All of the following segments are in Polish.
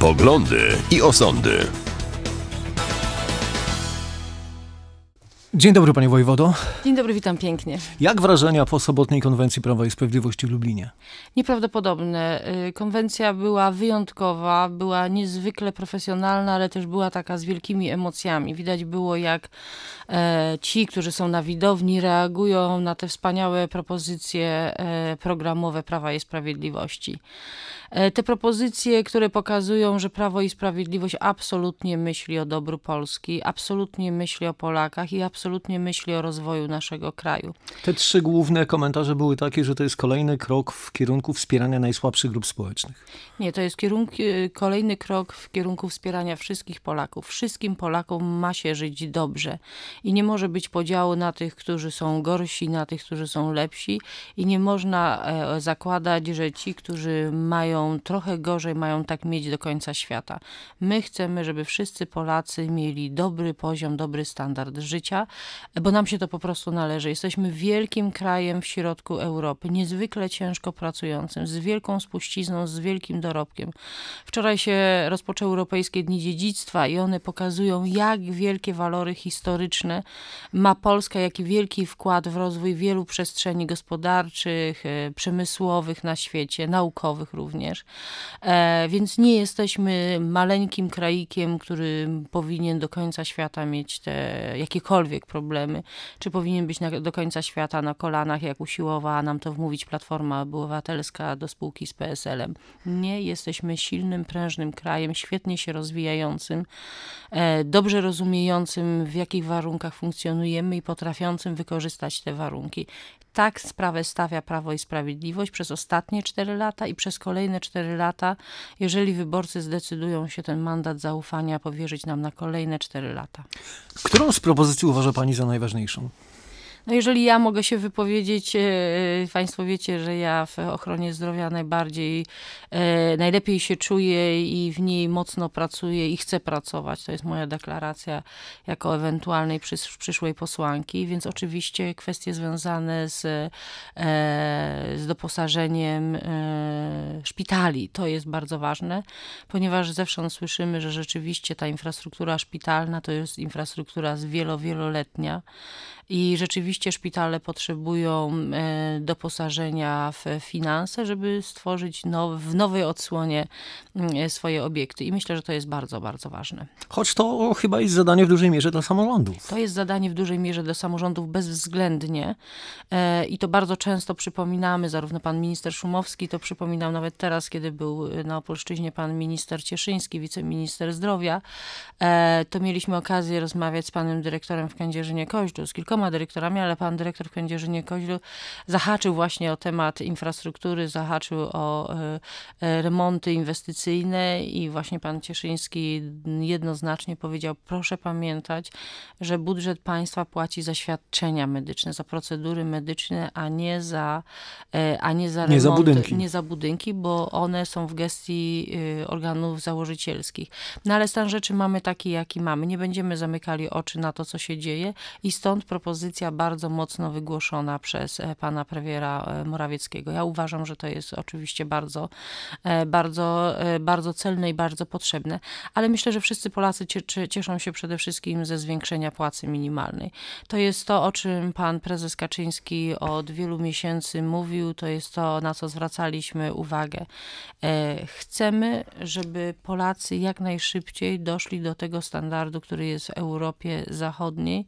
Poglądy i osądy. Dzień dobry, panie wojewodo. Dzień dobry, witam pięknie. Jak wrażenia po sobotniej konwencji Prawa i Sprawiedliwości w Lublinie? Nieprawdopodobne. Y, konwencja była wyjątkowa, była niezwykle profesjonalna, ale też była taka z wielkimi emocjami. Widać było, jak e, ci, którzy są na widowni, reagują na te wspaniałe propozycje e, programowe Prawa i Sprawiedliwości. E, te propozycje, które pokazują, że Prawo i Sprawiedliwość absolutnie myśli o dobru Polski, absolutnie myśli o Polakach i absolutnie myśli o rozwoju naszego kraju. Te trzy główne komentarze były takie, że to jest kolejny krok w kierunku wspierania najsłabszych grup społecznych. Nie, to jest kierunki, e, kolejny krok w kierunku wspierania wszystkich Polaków. Wszystkim Polakom ma się żyć dobrze i nie może być podziału na tych, którzy są gorsi, na tych, którzy są lepsi i nie można e, zakładać, że ci, którzy mają trochę gorzej, mają tak mieć do końca świata. My chcemy, żeby wszyscy Polacy mieli dobry poziom, dobry standard życia, bo nam się to po prostu należy. Jesteśmy wielkim krajem w środku Europy, niezwykle ciężko pracującym, z wielką spuścizną, z wielkim dorobkiem. Wczoraj się rozpoczęły Europejskie Dni Dziedzictwa i one pokazują, jak wielkie walory historyczne ma Polska, jaki wielki wkład w rozwój wielu przestrzeni gospodarczych, e, przemysłowych na świecie, naukowych również również. E, więc nie jesteśmy maleńkim kraikiem, który powinien do końca świata mieć te jakiekolwiek problemy, czy powinien być na, do końca świata na kolanach, jak usiłowała nam to wmówić Platforma Obywatelska do spółki z PSL-em. Nie, jesteśmy silnym, prężnym krajem, świetnie się rozwijającym, e, dobrze rozumiejącym, w jakich warunkach funkcjonujemy i potrafiącym wykorzystać te warunki tak sprawę stawia Prawo i Sprawiedliwość przez ostatnie 4 lata i przez kolejne 4 lata, jeżeli wyborcy zdecydują się ten mandat zaufania powierzyć nam na kolejne 4 lata. Którą z propozycji uważa Pani za najważniejszą? No jeżeli ja mogę się wypowiedzieć, e, e, Państwo wiecie, że ja w ochronie zdrowia najbardziej, e, najlepiej się czuję i w niej mocno pracuję i chcę pracować. To jest moja deklaracja jako ewentualnej przysz przyszłej posłanki, więc oczywiście kwestie związane z, z doposażeniem szpitali, to jest bardzo ważne, ponieważ zewsząd słyszymy, że rzeczywiście ta infrastruktura szpitalna to jest infrastruktura z wielo, wieloletnia i rzeczywiście Oczywiście szpitale potrzebują e, doposażenia w finanse, żeby stworzyć now, w nowej odsłonie mm, e, swoje obiekty. I myślę, że to jest bardzo, bardzo ważne. Choć to chyba jest zadanie w dużej mierze dla samorządów. To jest zadanie w dużej mierze dla samorządów bezwzględnie. E, I to bardzo często przypominamy, zarówno pan minister Szumowski, to przypominam nawet teraz, kiedy był na Opolszczyźnie pan minister Cieszyński, wiceminister zdrowia, to mieliśmy okazję rozmawiać z panem dyrektorem w Kędzierzynie Koźlu, z kilkoma dyrektorami ale pan dyrektor w Kędzierzynie Koźlu zahaczył właśnie o temat infrastruktury, zahaczył o e, e, remonty inwestycyjne i właśnie pan Cieszyński jednoznacznie powiedział, proszę pamiętać, że budżet państwa płaci za świadczenia medyczne, za procedury medyczne, a nie za, e, a nie za, remonty, nie za budynki. Nie za budynki, bo one są w gestii organów założycielskich. No ale stan rzeczy mamy taki, jaki mamy. Nie będziemy zamykali oczy na to, co się dzieje i stąd propozycja bardzo bardzo mocno wygłoszona przez e, pana premiera e, Morawieckiego. Ja uważam, że to jest oczywiście bardzo, e, bardzo, bardzo celne i bardzo potrzebne, ale myślę, że wszyscy Polacy cieszą się przede wszystkim ze zwiększenia płacy minimalnej. To jest to, o czym pan prezes Kaczyński od wielu miesięcy mówił, to jest to, na co zwracaliśmy uwagę. Chcemy, żeby Polacy jak najszybciej doszli do tego standardu, który jest w Europie Zachodniej,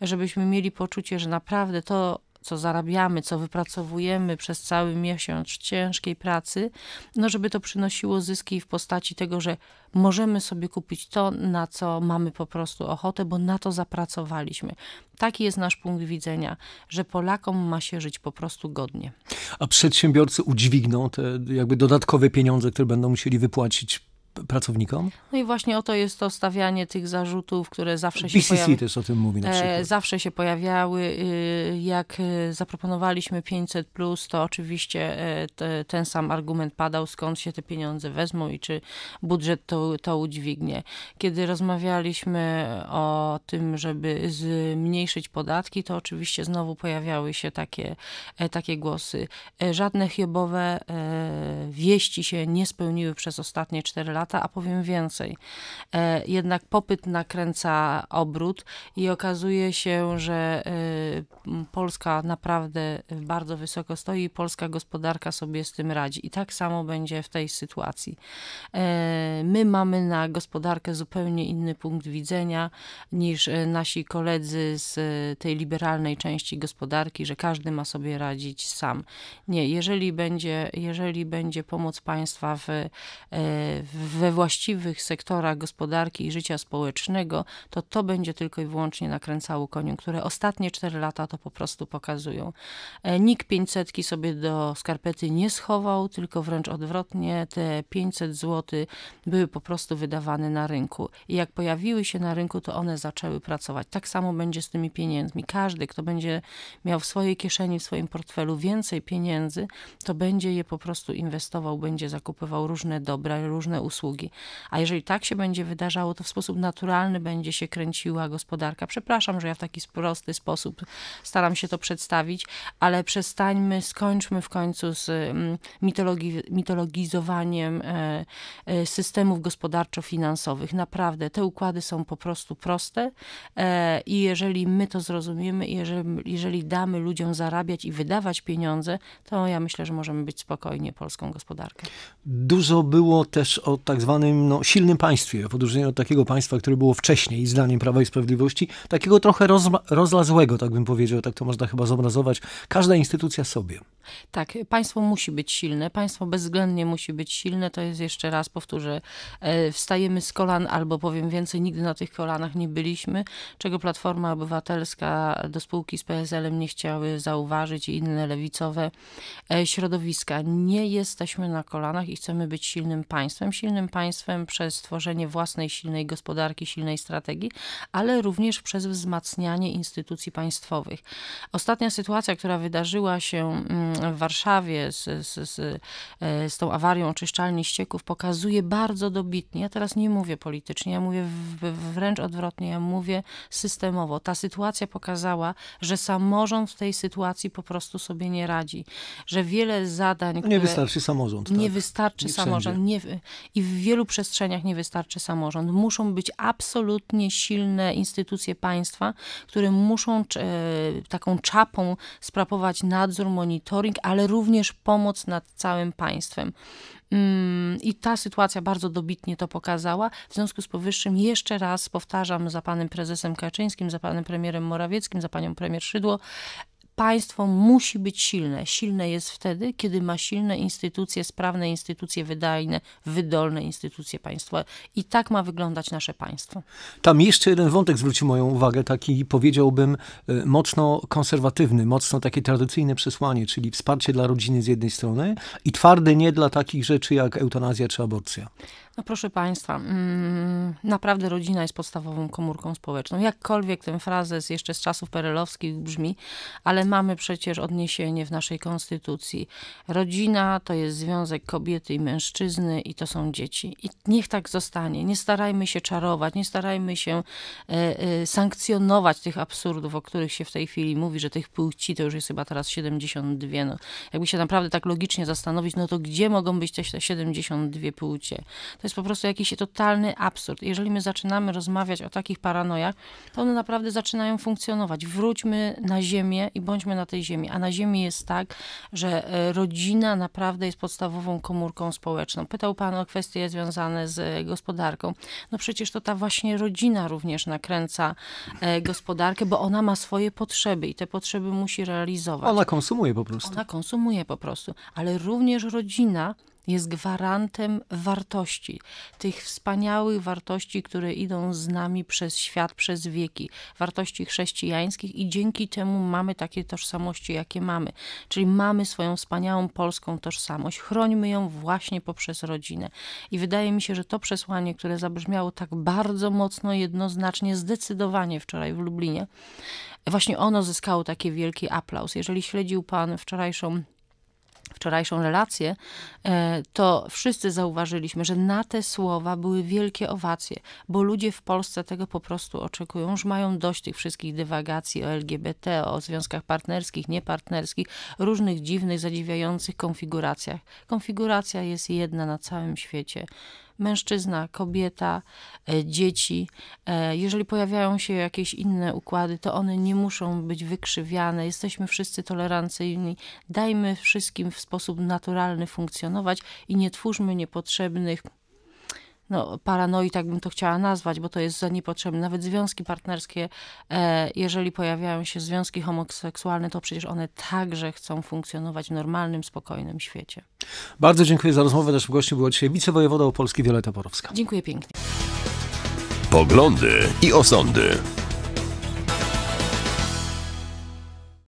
żebyśmy mieli poczucie, że naprawdę to, co zarabiamy, co wypracowujemy przez cały miesiąc ciężkiej pracy, no żeby to przynosiło zyski w postaci tego, że możemy sobie kupić to, na co mamy po prostu ochotę, bo na to zapracowaliśmy. Taki jest nasz punkt widzenia, że Polakom ma się żyć po prostu godnie. A przedsiębiorcy udźwigną te jakby dodatkowe pieniądze, które będą musieli wypłacić pracownikom? No i właśnie o to jest to stawianie tych zarzutów, które zawsze się BCC pojawi... też o tym mówi na e, przykład. Zawsze się pojawiały. Y, jak y, zaproponowaliśmy 500+, plus, to oczywiście e, ten sam argument padał, skąd się te pieniądze wezmą i czy budżet to, to udźwignie. Kiedy rozmawialiśmy o tym, żeby zmniejszyć podatki, to oczywiście znowu pojawiały się takie, e, takie głosy. Żadne chybowe wieści się nie spełniły przez ostatnie 4 lata lata, a powiem więcej. E, jednak popyt nakręca obrót i okazuje się, że e, Polska naprawdę bardzo wysoko stoi i polska gospodarka sobie z tym radzi. I tak samo będzie w tej sytuacji. E, my mamy na gospodarkę zupełnie inny punkt widzenia niż nasi koledzy z tej liberalnej części gospodarki, że każdy ma sobie radzić sam. Nie, jeżeli będzie, jeżeli będzie pomoc państwa w, w we właściwych sektorach gospodarki i życia społecznego, to to będzie tylko i wyłącznie nakręcało koniunkturę. Ostatnie 4 lata to po prostu pokazują. E, nikt 500 sobie do skarpety nie schował, tylko wręcz odwrotnie, te 500 zł były po prostu wydawane na rynku. I jak pojawiły się na rynku, to one zaczęły pracować. Tak samo będzie z tymi pieniędzmi. Każdy, kto będzie miał w swojej kieszeni, w swoim portfelu więcej pieniędzy, to będzie je po prostu inwestował, będzie zakupywał różne dobra, różne usługi a jeżeli tak się będzie wydarzało, to w sposób naturalny będzie się kręciła gospodarka. Przepraszam, że ja w taki prosty sposób staram się to przedstawić, ale przestańmy, skończmy w końcu z mm, mitologi mitologizowaniem e, e, systemów gospodarczo-finansowych. Naprawdę, te układy są po prostu proste e, i jeżeli my to zrozumiemy, jeżeli, jeżeli damy ludziom zarabiać i wydawać pieniądze, to ja myślę, że możemy być spokojnie polską gospodarkę. Dużo było też o tak zwanym no, silnym państwie, w odróżnieniu od takiego państwa, które było wcześniej, zdaniem Prawa i Sprawiedliwości, takiego trochę roz, rozlazłego, tak bym powiedział, tak to można chyba zobrazować, każda instytucja sobie. Tak, państwo musi być silne, państwo bezwzględnie musi być silne, to jest jeszcze raz, powtórzę, e, wstajemy z kolan, albo powiem więcej, nigdy na tych kolanach nie byliśmy, czego Platforma Obywatelska do spółki z PSL-em nie chciały zauważyć i inne lewicowe e, środowiska. Nie jesteśmy na kolanach i chcemy być silnym państwem, silnym silnym państwem przez tworzenie własnej silnej gospodarki, silnej strategii, ale również przez wzmacnianie instytucji państwowych. Ostatnia sytuacja, która wydarzyła się mm, w Warszawie z, z, z, e, z tą awarią oczyszczalni ścieków, pokazuje bardzo dobitnie, ja teraz nie mówię politycznie, ja mówię wręcz odwrotnie, ja mówię systemowo. Ta sytuacja pokazała, że samorząd w tej sytuacji po prostu sobie nie radzi, że wiele zadań. Nie wystarczy samorząd. Tak? Nie wystarczy nie samorząd. Nie, I w wielu przestrzeniach nie wystarczy samorząd. Muszą być absolutnie silne instytucje państwa, które muszą e, taką czapą sprawować nadzór, monitoring, ale również pomoc nad całym państwem. Mm, I ta sytuacja bardzo dobitnie to pokazała. W związku z powyższym jeszcze raz powtarzam za panem prezesem Kaczyńskim, za panem premierem Morawieckim, za panią premier Szydło, Państwo musi być silne. Silne jest wtedy, kiedy ma silne instytucje, sprawne instytucje wydajne, wydolne instytucje państwowe. I tak ma wyglądać nasze państwo. Tam jeszcze jeden wątek zwrócił moją uwagę, taki powiedziałbym e, mocno konserwatywny, mocno takie tradycyjne przesłanie, czyli wsparcie dla rodziny z jednej strony i twarde nie dla takich rzeczy jak eutanazja czy aborcja. No proszę Państwa, mm, naprawdę rodzina jest podstawową komórką społeczną. Jakkolwiek ten frazes jeszcze z czasów perelowskich brzmi, ale mamy przecież odniesienie w naszej konstytucji. Rodzina to jest związek kobiety i mężczyzny i to są dzieci. I niech tak zostanie. Nie starajmy się czarować, nie starajmy się e, e, sankcjonować tych absurdów, o których się w tej chwili mówi, że tych płci to już jest chyba teraz 72. No, jakby się naprawdę tak logicznie zastanowić, no to gdzie mogą być te 72 płcie? To jest po prostu jakiś totalny absurd. Jeżeli my zaczynamy rozmawiać o takich paranojach, to one naprawdę zaczynają funkcjonować. Wróćmy na ziemię i bądźmy na tej ziemi. A na ziemi jest tak, że e, rodzina naprawdę jest podstawową komórką społeczną. Pytał pan o kwestie związane z e, gospodarką. No przecież to ta właśnie rodzina również nakręca e, gospodarkę, bo ona ma swoje potrzeby i te potrzeby musi realizować. Ona konsumuje po prostu. Ona konsumuje po prostu, ale również rodzina jest gwarantem wartości, tych wspaniałych wartości, które idą z nami przez świat, przez wieki, wartości chrześcijańskich i dzięki temu mamy takie tożsamości, jakie mamy. Czyli mamy swoją wspaniałą polską tożsamość, chrońmy ją właśnie poprzez rodzinę. I wydaje mi się, że to przesłanie, które zabrzmiało tak bardzo mocno, jednoznacznie, zdecydowanie wczoraj w Lublinie, właśnie ono zyskało taki wielki aplauz. Jeżeli śledził Pan wczorajszą wczorajszą relację, e, to wszyscy zauważyliśmy, że na te słowa były wielkie owacje, bo ludzie w Polsce tego po prostu oczekują, że mają dość tych wszystkich dywagacji o LGBT, o związkach partnerskich, niepartnerskich, różnych dziwnych, zadziwiających konfiguracjach. Konfiguracja jest jedna na całym świecie mężczyzna, kobieta, e, dzieci. E, jeżeli pojawiają się jakieś inne układy, to one nie muszą być wykrzywiane. Jesteśmy wszyscy tolerancyjni. Dajmy wszystkim w sposób naturalny funkcjonować i nie twórzmy niepotrzebnych no, paranoi, tak bym to chciała nazwać, bo to jest za niepotrzebne. Nawet związki partnerskie, e, jeżeli pojawiają się związki homoseksualne, to przecież one także chcą funkcjonować w normalnym, spokojnym świecie. Bardzo dziękuję za rozmowę. Naszym gościem była dzisiaj wicewojewoda Polski Wioleta Porowska. Dziękuję pięknie. Poglądy i osądy.